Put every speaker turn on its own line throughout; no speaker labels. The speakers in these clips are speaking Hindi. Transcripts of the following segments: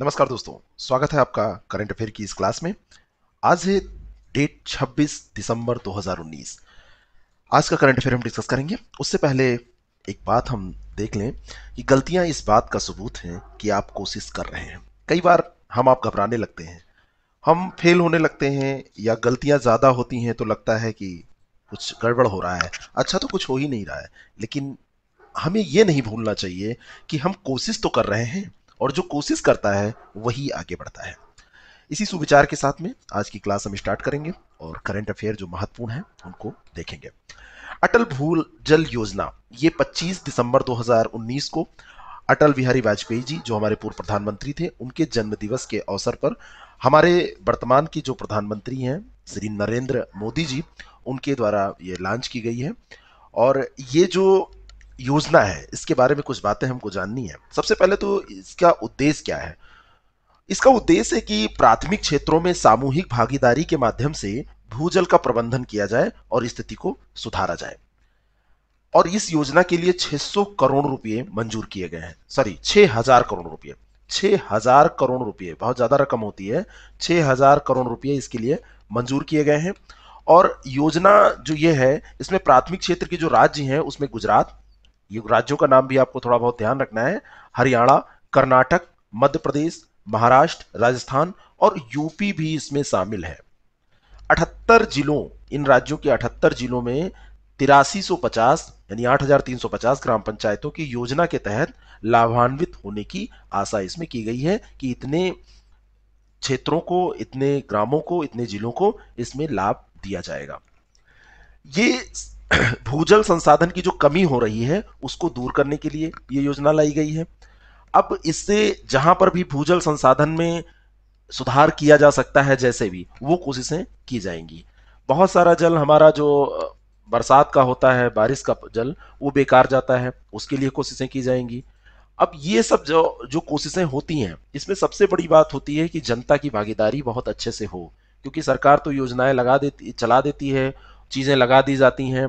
नमस्कार दोस्तों स्वागत है आपका करंट अफेयर की इस क्लास में आज है डेट 26 दिसंबर 2019 आज का करंट अफेयर हम डिस्कस करेंगे उससे पहले एक बात हम देख लें कि गलतियां इस बात का सबूत हैं कि आप कोशिश कर रहे हैं कई बार हम आप घबराने लगते हैं हम फेल होने लगते हैं या गलतियां ज़्यादा होती हैं तो लगता है कि कुछ गड़बड़ हो रहा है अच्छा तो कुछ हो ही नहीं रहा है लेकिन हमें ये नहीं भूलना चाहिए कि हम कोशिश तो कर रहे हैं और जो कोशिश करता है वही आगे बढ़ता है इसी सुविचार के साथ में आज की क्लास हम स्टार्ट करेंगे और करंट अफेयर जो महत्वपूर्ण है उनको देखेंगे अटल भूल जल योजना ये 25 दिसंबर 2019 को अटल बिहारी वाजपेयी जी जो हमारे पूर्व प्रधानमंत्री थे उनके जन्म दिवस के अवसर पर हमारे वर्तमान की जो प्रधानमंत्री हैं श्री नरेंद्र मोदी जी उनके द्वारा ये लॉन्च की गई है और ये जो योजना है इसके बारे में कुछ बातें हमको जाननी है सबसे पहले तो इसका उद्देश्य क्या है इसका उद्देश्य है कि प्राथमिक क्षेत्रों में सामूहिक भागीदारी के माध्यम से भूजल का प्रबंधन किया जाए और स्थिति को सुधारा जाए और इस योजना के लिए 600 करोड़ रुपए मंजूर किए गए हैं सॉरी 6000 करोड़ रुपए 6000 करोड़ रुपए बहुत ज्यादा रकम होती है 6000 करोड़ रुपए इसके लिए मंजूर किए गए हैं और योजना जो ये है इसमें प्राथमिक क्षेत्र के जो राज्य हैं उसमें गुजरात राज्यों का नाम भी आपको थोड़ा बहुत ध्यान रखना है हरियाणा कर्नाटक मध्य प्रदेश महाराष्ट्र राजस्थान और यूपी भी इसमें शामिल है 78 जिलों इन राज्यों के 78 जिलों में तिरासी यानी 8,350 ग्राम पंचायतों की योजना के तहत लाभान्वित होने की आशा इसमें की गई है कि इतने क्षेत्रों को इतने ग्रामों को इतने जिलों को इसमें लाभ दिया जाएगा ये भूजल संसाधन की जो कमी हो रही है उसको दूर करने के लिए ये योजना लाई गई है अब इससे जहां पर भी भूजल संसाधन में सुधार किया जा सकता है जैसे भी वो कोशिशें की जाएंगी बहुत सारा जल हमारा जो बरसात का होता है बारिश का जल वो बेकार जाता है उसके लिए कोशिशें की जाएंगी अब ये सब जो जो कोशिशें होती हैं इसमें सबसे बड़ी बात होती है कि जनता की भागीदारी बहुत अच्छे से हो क्योंकि सरकार तो योजनाएं लगा देती चला देती है चीज़ें लगा दी जाती हैं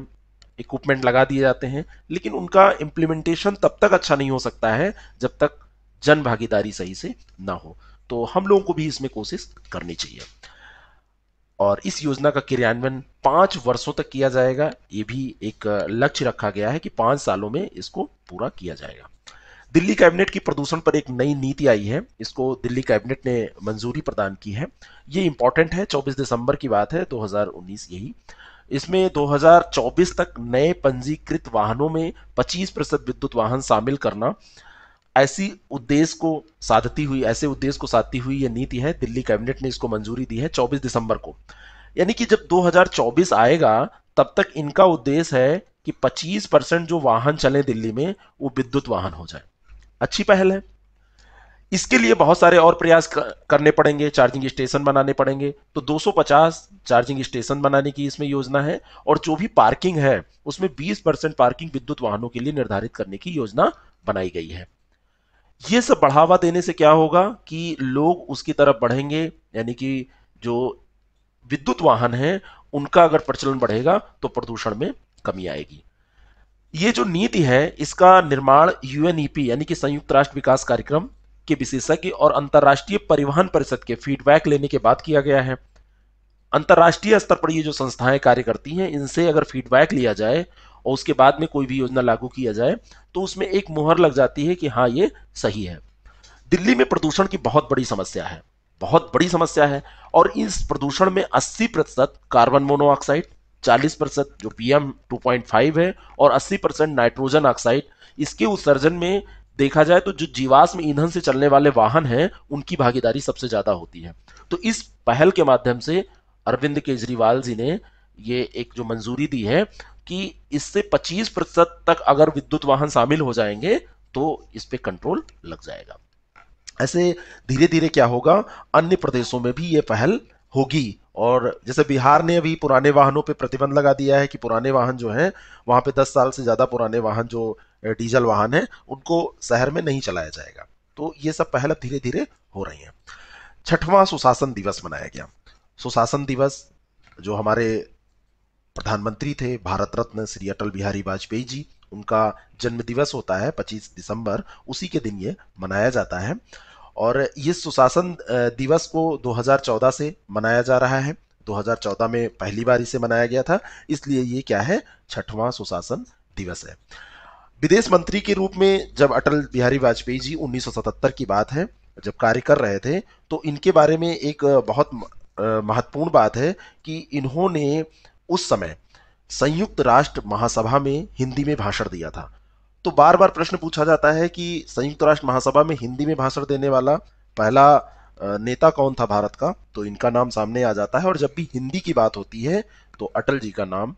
इक्विपमेंट लगा दिए जाते हैं लेकिन उनका इम्प्लीमेंटेशन तब तक अच्छा नहीं हो सकता है जब तक जन भागीदारी सही से ना हो तो हम लोगों को भी इसमें कोशिश करनी चाहिए और इस योजना का क्रियान्वयन पाँच वर्षों तक किया जाएगा ये भी एक लक्ष्य रखा गया है कि पाँच सालों में इसको पूरा किया जाएगा दिल्ली कैबिनेट की प्रदूषण पर एक नई नीति आई है इसको दिल्ली कैबिनेट ने मंजूरी प्रदान की है ये इंपॉर्टेंट है 24 दिसंबर की बात है 2019 यही इसमें 2024 तक नए पंजीकृत वाहनों में 25 प्रतिशत विद्युत वाहन शामिल करना ऐसी उद्देश्य को साधती हुई ऐसे उद्देश्य को साधती हुई यह नीति है दिल्ली कैबिनेट ने इसको मंजूरी दी है 24 दिसंबर को यानी कि जब 2024 आएगा तब तक इनका उद्देश्य है कि 25 परसेंट जो वाहन चले दिल्ली में वो विद्युत वाहन हो जाए अच्छी पहल है इसके लिए बहुत सारे और प्रयास करने पड़ेंगे चार्जिंग स्टेशन बनाने पड़ेंगे तो 250 चार्जिंग स्टेशन बनाने की इसमें योजना है और जो भी पार्किंग है उसमें 20 परसेंट पार्किंग विद्युत वाहनों के लिए निर्धारित करने की योजना बनाई गई है ये सब बढ़ावा देने से क्या होगा कि लोग उसकी तरफ बढ़ेंगे यानी कि जो विद्युत वाहन है उनका अगर प्रचलन बढ़ेगा तो प्रदूषण में कमी आएगी ये जो नीति है इसका निर्माण यूएनईपी e यानी कि संयुक्त राष्ट्र विकास कार्यक्रम के विशेषज्ञ और अंतर्राष्ट्रीय परिवहन परिषद के फीडबैक लेने के बाद किया गया है अंतर्राष्ट्रीय स्तर पर ये जो संस्थाएं कार्य करती हैं इनसे अगर फीडबैक लिया जाए और उसके बाद में कोई भी योजना लागू किया जाए तो उसमें एक मुहर लग जाती है कि हाँ ये सही है दिल्ली में प्रदूषण की बहुत बड़ी समस्या है बहुत बड़ी समस्या है और इस प्रदूषण में 80 प्रतिशत कार्बन मोनोऑक्साइड 40 प्रतिशत जो पीएम 2.5 है और 80 परसेंट नाइट्रोजन ऑक्साइड इसके उत्सर्जन में देखा जाए तो जो जीवाश्म ईंधन से चलने वाले वाहन हैं उनकी भागीदारी सबसे ज्यादा होती है तो इस पहल के माध्यम से अरविंद केजरीवाल जी ने ये एक जो मंजूरी दी है कि इससे 25 प्रतिशत तक अगर विद्युत वाहन शामिल हो जाएंगे तो इस पर कंट्रोल लग जाएगा ऐसे धीरे धीरे क्या होगा अन्य प्रदेशों में भी ये पहल होगी और जैसे बिहार ने अभी पुराने वाहनों पे प्रतिबंध लगा दिया है कि पुराने वाहन जो हैं वहाँ पे 10 साल से ज़्यादा पुराने वाहन जो डीजल वाहन हैं उनको शहर में नहीं चलाया जाएगा तो ये सब पहल धीरे धीरे हो रही हैं छठवां सुशासन दिवस मनाया गया सुशासन दिवस जो हमारे प्रधानमंत्री थे भारत रत्न श्री अटल बिहारी वाजपेयी जी उनका जन्म दिवस होता है 25 दिसंबर उसी के दिन ये मनाया जाता है और ये सुशासन दिवस को 2014 से मनाया जा रहा है 2014 में पहली बार इसे मनाया गया था इसलिए ये क्या है छठवां सुशासन दिवस है विदेश मंत्री के रूप में जब अटल बिहारी वाजपेयी जी 1977 की बात है जब कार्य कर रहे थे तो इनके बारे में एक बहुत महत्वपूर्ण बात है कि इन्होंने उस समय संयुक्त राष्ट्र महासभा में हिंदी में भाषण दिया था तो बार बार प्रश्न पूछा जाता है कि संयुक्त राष्ट्र महासभा में हिंदी में भाषण देने वाला पहला नेता कौन था भारत का तो इनका नाम सामने आ जाता है और जब भी हिंदी की बात होती है तो अटल जी का नाम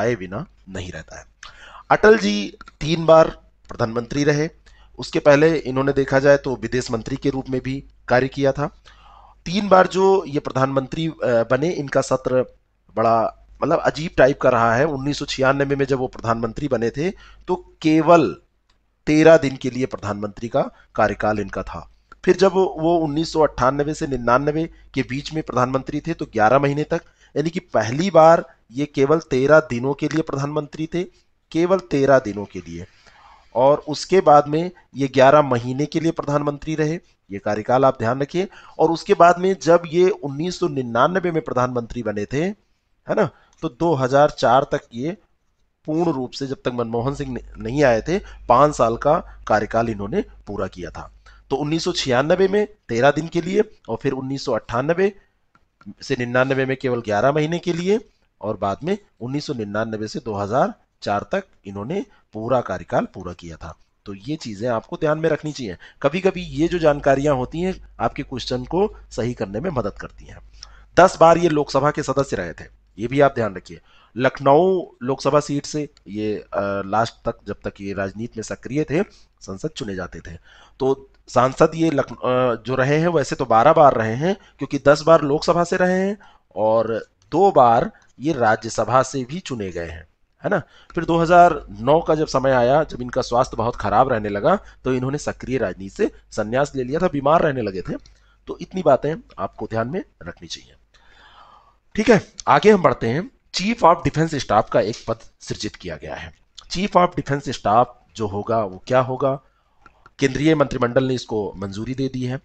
आए बिना नहीं रहता है अटल जी तीन बार प्रधानमंत्री रहे उसके पहले इन्होंने देखा जाए तो विदेश मंत्री के रूप में भी कार्य किया था तीन बार जो ये प्रधानमंत्री बने इनका सत्र बड़ा मतलब अजीब टाइप का रहा है उन्नीस में, में जब वो प्रधानमंत्री बने थे तो केवल तेरह दिन के लिए प्रधानमंत्री का कार्यकाल इनका था फिर जब वो उन्नीस से निन्यानवे के बीच में प्रधानमंत्री थे तो 11 महीने तक यानी कि पहली बार ये केवल 13 दिनों के लिए प्रधानमंत्री थे केवल 13 दिनों के लिए और उसके बाद में ये 11 महीने के लिए प्रधानमंत्री रहे ये कार्यकाल आप ध्यान रखिए और उसके बाद में जब ये उन्नीस में प्रधानमंत्री बने थे है ना तो 2004 तक ये पूर्ण रूप से जब तक मनमोहन सिंह नहीं आए थे पांच साल का कार्यकाल इन्होंने पूरा किया था तो उन्नीस में तेरह दिन के लिए और फिर उन्नीस से निन्यानवे में केवल ग्यारह महीने के लिए और बाद में उन्नीस से 2004 तक इन्होंने पूरा कार्यकाल पूरा किया था तो ये चीजें आपको ध्यान में रखनी चाहिए कभी कभी ये जो जानकारियां होती हैं आपके क्वेश्चन को सही करने में मदद करती हैं दस बार ये लोकसभा के सदस्य रहे थे ये भी आप ध्यान रखिए लखनऊ लोकसभा सीट से ये आ, लास्ट तक जब तक ये राजनीति में सक्रिय थे संसद चुने जाते थे तो सांसद ये जो रहे हैं वैसे तो बारह बार रहे हैं क्योंकि दस बार लोकसभा से रहे हैं और दो बार ये राज्यसभा से भी चुने गए हैं है ना फिर 2009 का जब समय आया जब इनका स्वास्थ्य बहुत खराब रहने लगा तो इन्होंने सक्रिय राजनीति से संन्यास ले लिया था बीमार रहने लगे थे तो इतनी बातें आपको ध्यान में रखनी चाहिए ठीक है आगे हम बढ़ते हैं चीफ ऑफ डिफेंस स्टाफ का एक पद सृजित किया गया है चीफ ऑफ डिफेंस स्टाफ जो होगा वो क्या होगा केंद्रीय मंत्रिमंडल ने इसको मंजूरी दे दी है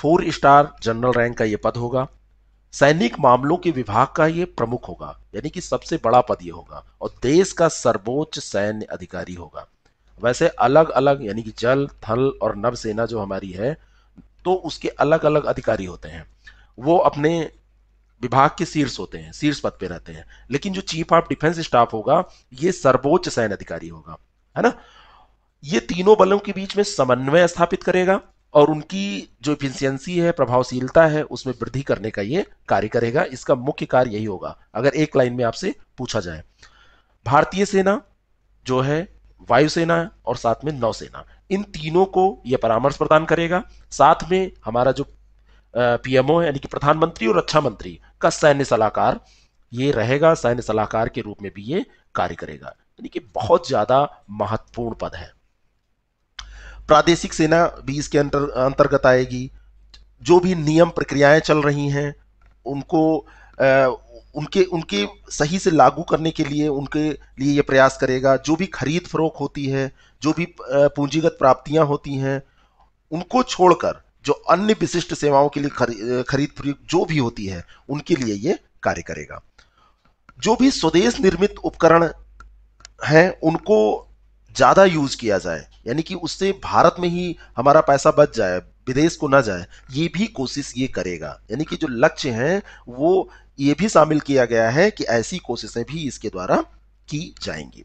फोर स्टार जनरल रैंक का ये पद होगा सैनिक मामलों के विभाग का ये प्रमुख होगा यानी कि सबसे बड़ा पद ये होगा और देश का सर्वोच्च सैन्य अधिकारी होगा वैसे अलग अलग यानी कि जल थल और नव सेना जो हमारी है तो उसके अलग अलग अधिकारी होते हैं वो अपने विभाग के शीर्ष होते हैं शीर्ष पद पे रहते हैं लेकिन जो चीफ ऑफ डिफेंस स्टाफ होगा ये सर्वोच्च सैन्य अधिकारी होगा है ना ये तीनों बलों के बीच में समन्वय स्थापित करेगा और उनकी जो इफिशियंसी है प्रभावशीलता है उसमें वृद्धि करने का ये कार्य करेगा इसका मुख्य कार्य यही होगा अगर एक लाइन में आपसे पूछा जाए भारतीय सेना जो है वायुसेना और साथ में नौसेना इन तीनों को यह परामर्श प्रदान करेगा साथ में हमारा जो पीएमओ यानी कि प्रधानमंत्री और रक्षा मंत्री का सैन्य सलाहकार ये रहेगा सैन्य सलाहकार के रूप में भी ये कार्य करेगा यानी कि बहुत ज्यादा महत्वपूर्ण पद है प्रादेशिक सेना भी इसके अंतर अंतर्गत आएगी जो भी नियम प्रक्रियाएं चल रही हैं उनको आ, उनके उनके सही से लागू करने के लिए उनके लिए ये प्रयास करेगा जो भी खरीद फरोख होती है जो भी पूंजीगत प्राप्तियां होती हैं उनको छोड़कर जो अन्य विशिष्ट सेवाओं के लिए खरीद प्रयुक्त जो भी होती है उनके लिए ये कार्य करेगा जो भी स्वदेश निर्मित उपकरण हैं उनको ज़्यादा यूज किया जाए यानी कि उससे भारत में ही हमारा पैसा बच जाए विदेश को ना जाए ये भी कोशिश ये करेगा यानी कि जो लक्ष्य हैं वो ये भी शामिल किया गया है कि ऐसी कोशिशें भी इसके द्वारा की जाएंगी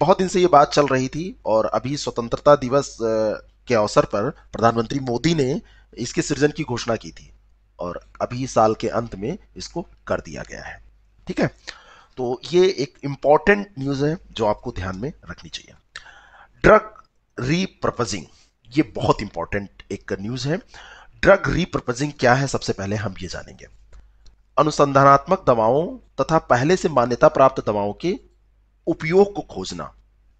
बहुत दिन से ये बात चल रही थी और अभी स्वतंत्रता दिवस के अवसर पर प्रधानमंत्री मोदी ने इसके सृजन की घोषणा की थी और अभी साल के अंत में इसको कर दिया गया है ठीक है तो ये एक इंपॉर्टेंट न्यूज है जो आपको ध्यान में रखनी चाहिए ड्रग रीपर्पजिंग ये बहुत इंपॉर्टेंट एक न्यूज है ड्रग रीपर्पजिंग क्या है सबसे पहले हम ये जानेंगे अनुसंधानात्मक दवाओं तथा पहले से मान्यता प्राप्त दवाओं के उपयोग को खोजना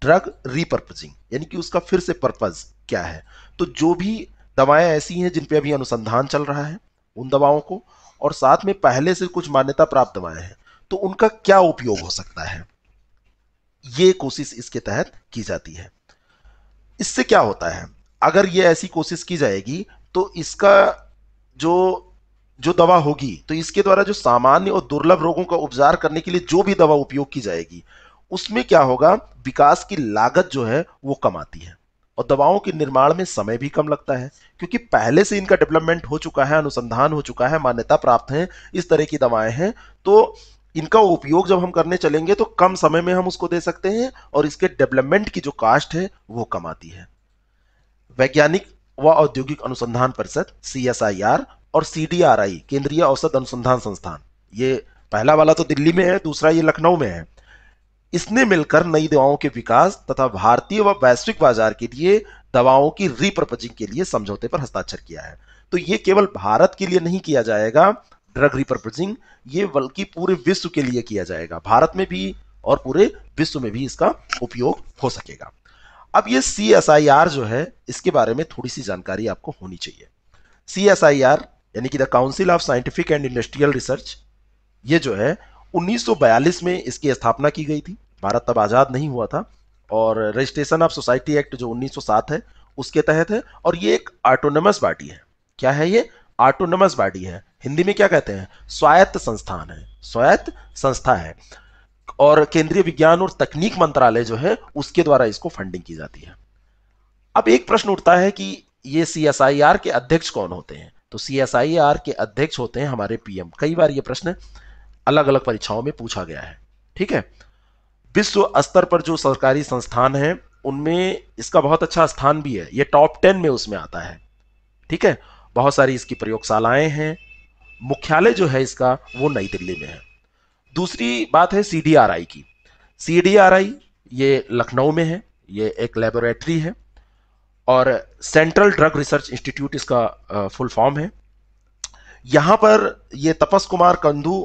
ड्रग रीपर्पजिंग यानी कि उसका फिर से पर्पज क्या है तो जो भी दवाएं ऐसी हैं जिन पे अभी अनुसंधान चल रहा है उन दवाओं को और साथ में पहले से कुछ मान्यता प्राप्त दवाएं हैं तो उनका क्या उपयोग हो सकता है ये कोशिश इसके तहत की जाती है इससे क्या होता है अगर ये ऐसी कोशिश की जाएगी तो इसका जो जो दवा होगी तो इसके द्वारा जो सामान्य और दुर्लभ रोगों का उपचार करने के लिए जो भी दवा उपयोग की जाएगी उसमें क्या होगा विकास की लागत जो है वो कम आती है और दवाओं के निर्माण में समय भी कम लगता है क्योंकि पहले से इनका डेवलपमेंट हो चुका है अनुसंधान हो चुका है मान्यता प्राप्त है इस तरह की दवाएं हैं तो इनका उपयोग जब हम करने चलेंगे तो कम समय में हम उसको दे सकते हैं और इसके डेवलपमेंट की जो कास्ट है वो कम आती है वैज्ञानिक व औद्योगिक अनुसंधान परिषद सी और सी केंद्रीय औसत अनुसंधान संस्थान ये पहला वाला तो दिल्ली में है दूसरा ये लखनऊ में है इसने मिलकर नई दवाओं के विकास तथा भारतीय व वैश्विक बाजार के लिए दवाओं की रिपर्पजिंग के लिए समझौते पर हस्ताक्षर किया है तो ये केवल भारत के लिए नहीं किया जाएगा ड्रग रिपर्पजिंग ये बल्कि पूरे विश्व के लिए किया जाएगा भारत में भी और पूरे विश्व में भी इसका उपयोग हो सकेगा अब ये सी जो है इसके बारे में थोड़ी सी जानकारी आपको होनी चाहिए सी यानी कि the council of scientific and industrial research ये जो है 1942 में इसकी स्थापना की गई थी भारत तब आज़ाद नहीं हुआ था और रजिस्ट्रेशन ऑफ सोसाइटी एक्ट जो 1907 है उसके तहत है और ये एक ऑटोनमस बॉडी है क्या है ये ऑटोनमस बॉडी है हिंदी में क्या कहते हैं स्वायत्त संस्थान है स्वायत्त संस्था है और केंद्रीय विज्ञान और तकनीक मंत्रालय जो है उसके द्वारा इसको फंडिंग की जाती है अब एक प्रश्न उठता है कि ये सी के अध्यक्ष कौन होते हैं तो सी के अध्यक्ष होते हैं हमारे पीएम कई बार ये प्रश्न अलग अलग परीक्षाओं में पूछा गया है ठीक है विश्व स्तर पर जो सरकारी संस्थान है उनमें इसका बहुत अच्छा स्थान भी है ये टॉप टेन में उसमें आता है ठीक है बहुत सारी इसकी प्रयोगशालाएं हैं मुख्यालय जो है इसका वो नई दिल्ली में है दूसरी बात है सी की सी ये लखनऊ में है ये एक लेबोरेटरी है और सेंट्रल ड्रग रिसर्च इंस्टीट्यूट इसका फुल फॉर्म है यहाँ पर ये तपस कुमार कंधू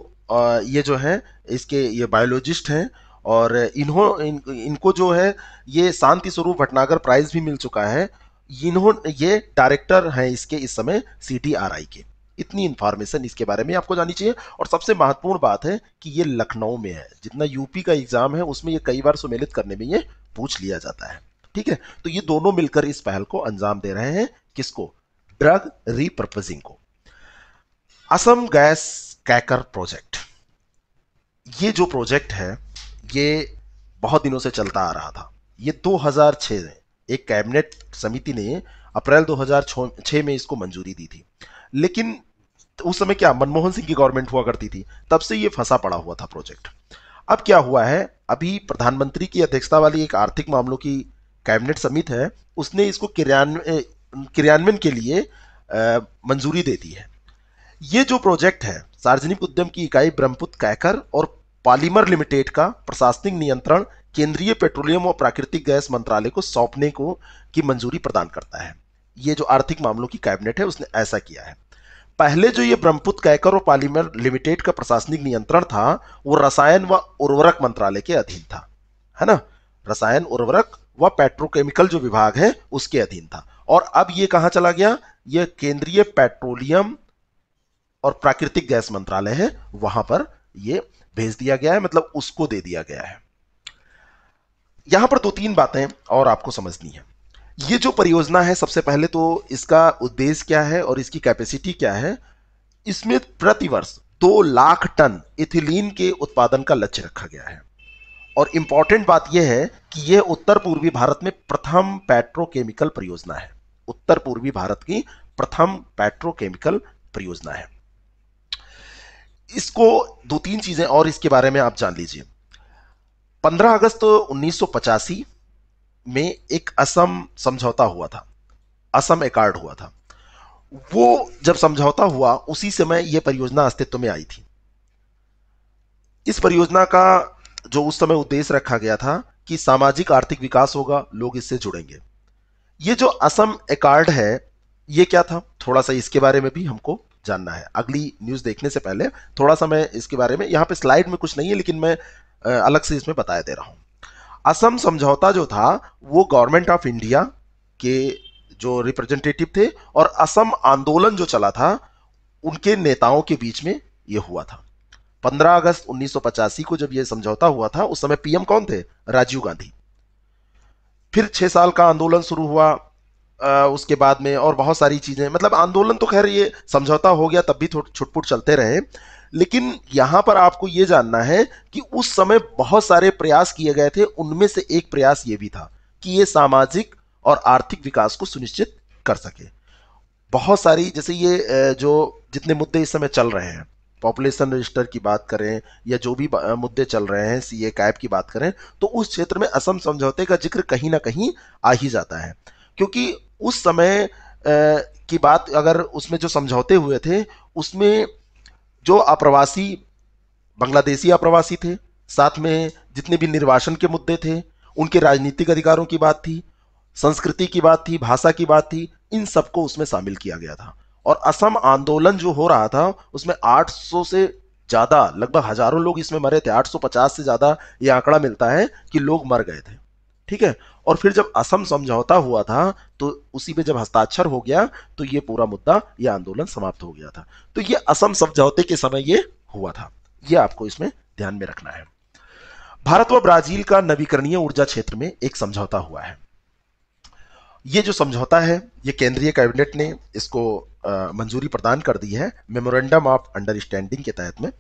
ये जो है इसके ये बायोलॉजिस्ट हैं और इन्हों इन, इनको जो है ये शांति स्वरूप भटनागर प्राइज भी मिल चुका है इन्होंने ये डायरेक्टर हैं इसके इस समय सी के इतनी इन्फॉर्मेशन इसके बारे में आपको जानी चाहिए और सबसे महत्वपूर्ण बात है कि ये लखनऊ में है जितना यूपी का एग्जाम है उसमें ये कई बार सुमेलित करने में ये पूछ लिया जाता है ठीक है तो ये दोनों मिलकर इस पहल को अंजाम दे रहे हैं किसको ड्रग रिपर्पजिंग को असम गैस कैकर प्रोजेक्ट ये जो प्रोजेक्ट है ये बहुत दिनों से चलता आ रहा था ये 2006 में एक कैबिनेट समिति ने अप्रैल 2006 में इसको मंजूरी दी थी लेकिन उस समय क्या मनमोहन सिंह की गवर्नमेंट हुआ करती थी तब से ये फंसा पड़ा हुआ था प्रोजेक्ट अब क्या हुआ है अभी प्रधानमंत्री की अध्यक्षता वाली एक आर्थिक मामलों की कैबिनेट समिति है उसने इसको क्रियान्वयन के लिए मंजूरी दे दी है ये जो प्रोजेक्ट है सार्वजनिक उद्यम की इकाई ब्रह्मपुत्र कैकर और पालीमर लिमिटेड का प्रशासनिक नियंत्रण केंद्रीय पेट्रोलियम और प्राकृतिक गैस मंत्रालय को सौंपने को की मंजूरी प्रदान करता है ये जो आर्थिक मामलों की कैबिनेट है उसने ऐसा किया है पहले जो ये ब्रह्मपुत्र कैकर और पालीमर लिमिटेड का प्रशासनिक नियंत्रण था वो रसायन व उर्वरक मंत्रालय के अधीन था है ना रसायन उर्वरक व पेट्रोकेमिकल जो विभाग है उसके अधीन था और अब ये कहाँ चला गया ये केंद्रीय पेट्रोलियम और प्राकृतिक गैस मंत्रालय है वहां पर ये भेज दिया गया है मतलब उसको दे दिया गया है यहां पर दो तीन बातें और आपको समझनी है ये जो परियोजना है सबसे पहले तो इसका उद्देश्य क्या है और इसकी कैपेसिटी क्या है इसमें प्रतिवर्ष दो लाख टन इथिलीन के उत्पादन का लक्ष्य रखा गया है और इंपॉर्टेंट बात यह है कि यह उत्तर पूर्वी भारत में प्रथम पेट्रोकेमिकल परियोजना है उत्तर पूर्वी भारत की प्रथम पेट्रोकेमिकल परियोजना है इसको दो तीन चीजें और इसके बारे में आप जान लीजिए 15 अगस्त तो उन्नीस में एक असम समझौता हुआ था असम एकार्ड हुआ था वो जब समझौता हुआ उसी समय यह परियोजना अस्तित्व में आई थी इस परियोजना का जो उस समय उद्देश्य रखा गया था कि सामाजिक आर्थिक विकास होगा लोग इससे जुड़ेंगे ये जो असम एकार्ड है ये क्या था थोड़ा सा इसके बारे में भी हमको जानना है अगली न्यूज़ देखने से पहले थोड़ा सा मैं इसके बारे में यहाँ पे स्लाइड में कुछ नहीं है लेकिन मैं अलग से इसमें बताया दे रहा हूँ असम समझौता जो था वो गवर्नमेंट ऑफ इंडिया के जो रिप्रेजेंटेटिव थे और असम आंदोलन जो चला था उनके नेताओं के बीच में ये हुआ था 15 अगस्त उन्नीस को जब ये समझौता हुआ था उस समय पीएम कौन थे राजीव गांधी फिर छह साल का आंदोलन शुरू हुआ उसके बाद में और बहुत सारी चीज़ें मतलब आंदोलन तो खैर ये समझौता हो गया तब भी छुटपुट चलते रहे लेकिन यहाँ पर आपको ये जानना है कि उस समय बहुत सारे प्रयास किए गए थे उनमें से एक प्रयास ये भी था कि ये सामाजिक और आर्थिक विकास को सुनिश्चित कर सके बहुत सारी जैसे ये जो जितने मुद्दे इस समय चल रहे हैं पॉपुलेशन रजिस्टर की बात करें या जो भी मुद्दे चल रहे हैं सी ए कैब की बात करें तो उस क्षेत्र में असम समझौते का जिक्र कहीं ना कहीं आ ही जाता है क्योंकि उस समय की बात अगर उसमें जो समझौते हुए थे उसमें जो अप्रवासी बांग्लादेशी अप्रवासी थे साथ में जितने भी निर्वासन के मुद्दे थे उनके राजनीतिक अधिकारों की बात थी संस्कृति की बात थी भाषा की बात थी इन सबको उसमें शामिल किया गया था और असम आंदोलन जो हो रहा था उसमें 800 से ज़्यादा लगभग हजारों लोग इसमें मरे थे 850 से ज़्यादा ये आंकड़ा मिलता है कि लोग मर गए थे ठीक है और फिर जब असम समझौता हुआ था तो उसी पे जब हस्ताक्षर हो गया तो ये पूरा मुद्दा ये आंदोलन समाप्त हो गया था तो ये असम समझौते के समय ये हुआ था ये आपको इसमें ध्यान में रखना है भारत व ब्राजील का नवीकरणीय ऊर्जा क्षेत्र में एक समझौता हुआ है ये जो समझौता है ये केंद्रीय कैबिनेट ने इसको मंजूरी प्रदान कर दी है मेमोरेंडम ऑफ अंडरस्टैंडिंग के तहत में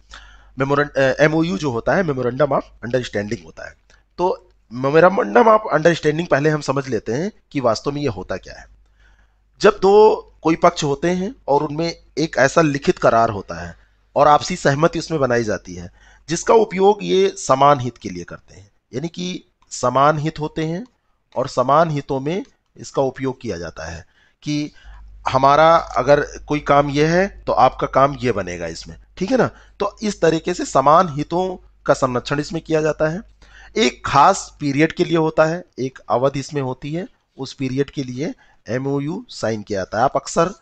मेमोरेंड एमओयू जो होता है मेमोरेंडम ऑफ अंडरस्टैंडिंग होता है तो मंडम ऑफ अंडरस्टैंडिंग पहले हम समझ लेते हैं कि वास्तव में ये होता क्या है जब दो कोई पक्ष होते हैं और उनमें एक ऐसा लिखित करार होता है और आपसी सहमति उसमें बनाई जाती है जिसका उपयोग ये समान हित के लिए करते हैं यानी कि समान हित होते हैं और समान हितों में इसका उपयोग किया जाता है कि हमारा अगर कोई काम ये है तो आपका काम ये बनेगा इसमें ठीक है ना तो इस तरीके से समान हितों का संरक्षण इसमें किया जाता है एक खास पीरियड के लिए होता है एक अवधि इसमें होती है उस पीरियड के लिए एम साइन किया जाता है आप अक्सर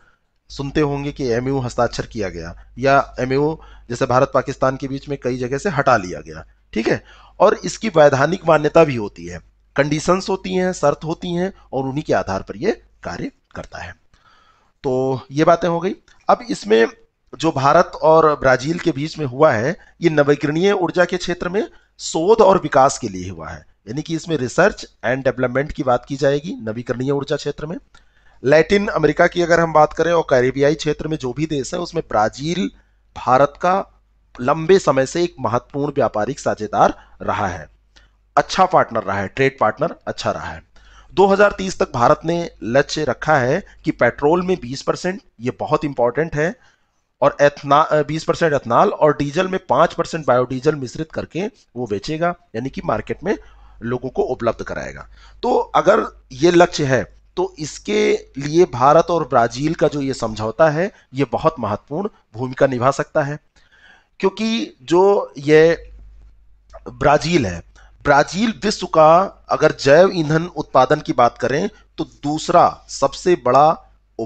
सुनते होंगे कि एम हस्ताक्षर किया गया या एम जैसे भारत पाकिस्तान के बीच में कई जगह से हटा लिया गया ठीक है और इसकी वैधानिक मान्यता भी होती है कंडीशंस होती हैं शर्त होती हैं और उन्हीं के आधार पर यह कार्य करता है तो ये बातें हो गई अब इसमें जो भारत और ब्राजील के बीच में हुआ है ये नवीकरणीय ऊर्जा के क्षेत्र में शोध और विकास के लिए हुआ है यानी कि इसमें रिसर्च एंड डेवलपमेंट की बात की जाएगी नवीकरणीय ऊर्जा क्षेत्र में लैटिन अमेरिका की अगर हम बात करें और कैरेबियाई क्षेत्र में जो भी देश है उसमें ब्राजील भारत का लंबे समय से एक महत्वपूर्ण व्यापारिक साझेदार रहा है अच्छा पार्टनर रहा है ट्रेड पार्टनर अच्छा रहा है 2030 तक भारत ने लक्ष्य रखा है कि पेट्रोल में 20 परसेंट ये बहुत इंपॉर्टेंट है और एथना बीस परसेंट एथनाल और डीजल में पाँच परसेंट बायोडीजल मिश्रित करके वो बेचेगा यानी कि मार्केट में लोगों को उपलब्ध कराएगा तो अगर ये लक्ष्य है तो इसके लिए भारत और ब्राजील का जो ये समझौता है ये बहुत महत्वपूर्ण भूमिका निभा सकता है क्योंकि जो ये ब्राजील है ब्राजील विश्व का अगर जैव ईंधन उत्पादन की बात करें तो दूसरा सबसे बड़ा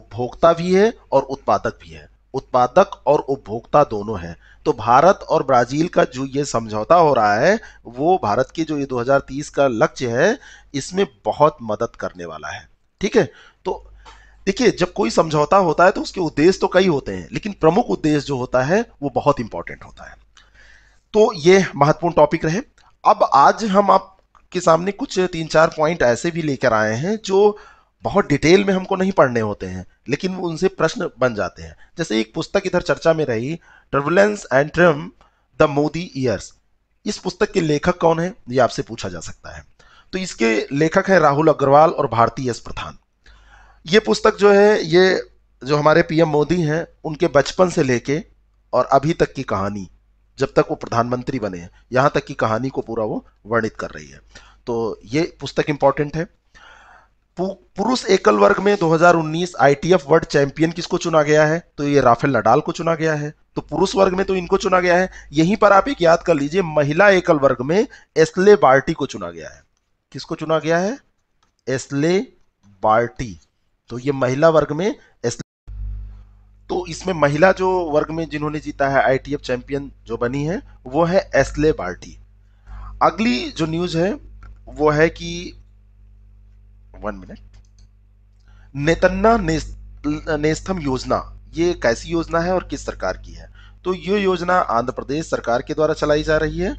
उपभोक्ता भी है और उत्पादक भी है उत्पादक और उपभोक्ता दोनों हैं तो भारत और ब्राजील का जो ये समझौता हो रहा है वो भारत के जो ये 2030 का लक्ष्य है इसमें बहुत मदद करने वाला है ठीक है तो देखिए जब कोई समझौता होता है तो उसके उद्देश्य तो कई होते हैं लेकिन प्रमुख उद्देश्य जो होता है वो बहुत इंपॉर्टेंट होता है तो ये महत्वपूर्ण टॉपिक रहे अब आज हम आपके सामने कुछ तीन चार पॉइंट ऐसे भी लेकर आए हैं जो बहुत डिटेल में हमको नहीं पढ़ने होते हैं लेकिन वो उनसे प्रश्न बन जाते हैं जैसे एक पुस्तक इधर चर्चा में रही turbulence and triumph the Modi years इस पुस्तक के लेखक कौन है ये आपसे पूछा जा सकता है तो इसके लेखक हैं राहुल अग्रवाल और भारती एस प्रधान ये पुस्तक जो है ये जो हमारे पीएम मोदी हैं उनके बचपन से लेके और अभी तक की कहानी जब तक वो प्रधानमंत्री बने हैं यहाँ तक की कहानी को पूरा वो वर्णित कर रही है तो ये पुस्तक इंपॉर्टेंट है पुरुष एकल वर्ग में 2019 आईटीएफ वर्ल्ड चैंपियन किसको चुना गया है तो ये राफेल नडाल को चुना गया है तो पुरुष वर्ग में तो इनको चुना गया है यहीं पर आप एक याद कर लीजिए महिला एकल वर्ग में एसले बार्टी को चुना गया है किसको चुना गया है एसले बार्टी तो ये महिला वर्ग में एसले तो इसमें महिला जो वर्ग में जिन्होंने जीता है आई चैंपियन जो बनी है वो है एसले बार्टी अगली जो न्यूज है वो है कि वन मिनट नेतन्ना नेस्थम योजना ये कैसी योजना है और किस सरकार की है तो ये योजना आंध्र प्रदेश सरकार के द्वारा चलाई जा रही है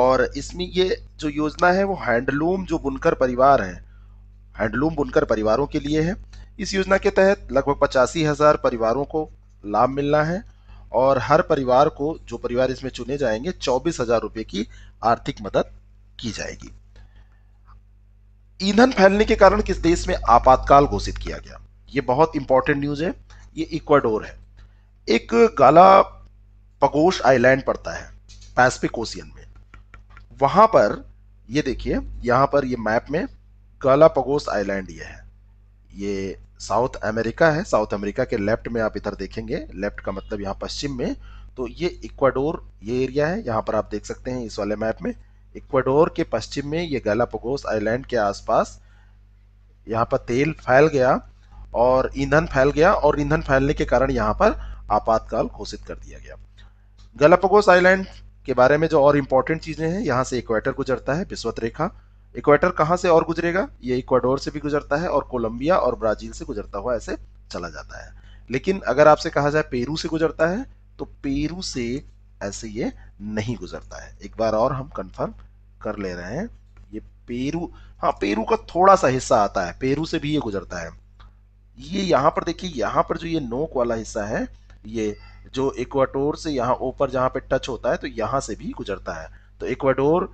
और इसमें ये जो योजना है वो हैंडलूम जो बुनकर परिवार है हैंडलूम बुनकर परिवारों के लिए है इस योजना के तहत लगभग पचासी हज़ार परिवारों को लाभ मिलना है और हर परिवार को जो परिवार इसमें चुने जाएंगे चौबीस हज़ार रुपये की आर्थिक मदद की जाएगी ईंधन फैलने के कारण किस देश में आपातकाल घोषित किया गया ये बहुत इंपॉर्टेंट न्यूज है ये इक्वाडोर है एक गाला पगोश आइलैंड पड़ता है पैसिफिक ओशियन में वहां पर ये देखिए यहाँ पर ये मैप में गाला पगोश आइलैंड ये है ये साउथ अमेरिका है साउथ अमेरिका के लेफ्ट में आप इधर देखेंगे लेफ्ट का मतलब यहाँ पश्चिम में तो ये इक्वाडोर ये एरिया है यहाँ पर आप देख सकते हैं इस वाले मैप में इक्वाडोर के पश्चिम में ये गैलापागोस आइलैंड के आसपास यहाँ पर तेल फैल गया और ईंधन फैल गया और ईंधन फैलने के कारण यहाँ पर आपातकाल घोषित कर दिया गया गलापागोस आइलैंड के बारे में जो और इम्पोर्टेंट चीज़ें हैं यहाँ से इक्वेटर गुजरता है विश्वत रेखा इक्वेटर कहाँ से और गुजरेगा ये इक्वाडोर से भी गुजरता है और कोलंबिया और ब्राज़ील से गुजरता हुआ ऐसे चला जाता है लेकिन अगर आपसे कहा जाए पेरू से गुजरता है तो पेरू से ऐसे ये नहीं गुजरता है एक बार और हम कंफर्म कर ले रहे हैं ये पेरू हाँ पेरू का थोड़ा सा हिस्सा आता है पेरू से भी ये गुजरता है ये यहाँ पर देखिए यहाँ पर जो ये नोक वाला हिस्सा है ये जो इक्वाडोर से यहाँ ऊपर जहाँ पे टच होता है तो यहाँ से भी गुजरता है तो इक्वाडोर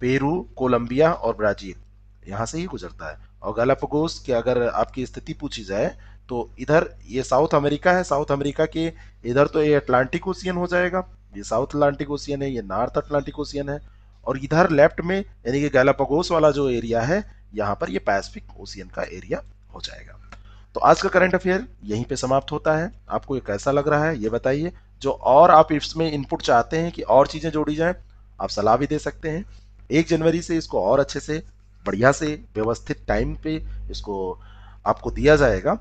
पेरू कोलंबिया और ब्राजील यहाँ से ही गुजरता है और गलापगोस की अगर आपकी स्थिति पूछी जाए तो इधर ये साउथ अमेरिका है साउथ अमेरिका के इधर तो ये अटलांटिक ओशियन हो जाएगा ये साउथ अटलांटिक ओशियन है ये नॉर्थ अटलांटिक ओशियन है और इधर लेफ्ट में यानी कि गैलापागोस वाला जो एरिया है यहाँ पर ये पैसिफिक ओशियन का एरिया हो जाएगा तो आज का करंट अफेयर यहीं पे समाप्त होता है आपको ये कैसा लग रहा है ये बताइए जो और आप इसमें इनपुट चाहते हैं कि और चीज़ें जोड़ी जाएं आप सलाह भी दे सकते हैं एक जनवरी से इसको और अच्छे से बढ़िया से व्यवस्थित टाइम पे इसको आपको दिया जाएगा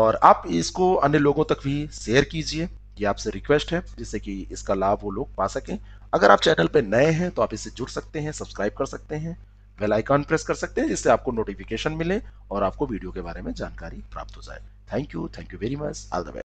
और आप इसको अन्य लोगों तक भी शेयर कीजिए ये आपसे रिक्वेस्ट है जिससे कि इसका लाभ वो लोग पा सकें अगर आप चैनल पर नए हैं तो आप इससे जुड़ सकते हैं सब्सक्राइब कर सकते हैं बेल आइकॉन प्रेस कर सकते हैं जिससे आपको नोटिफिकेशन मिले और आपको वीडियो के बारे में जानकारी प्राप्त हो जाए thank you thank you very much all the best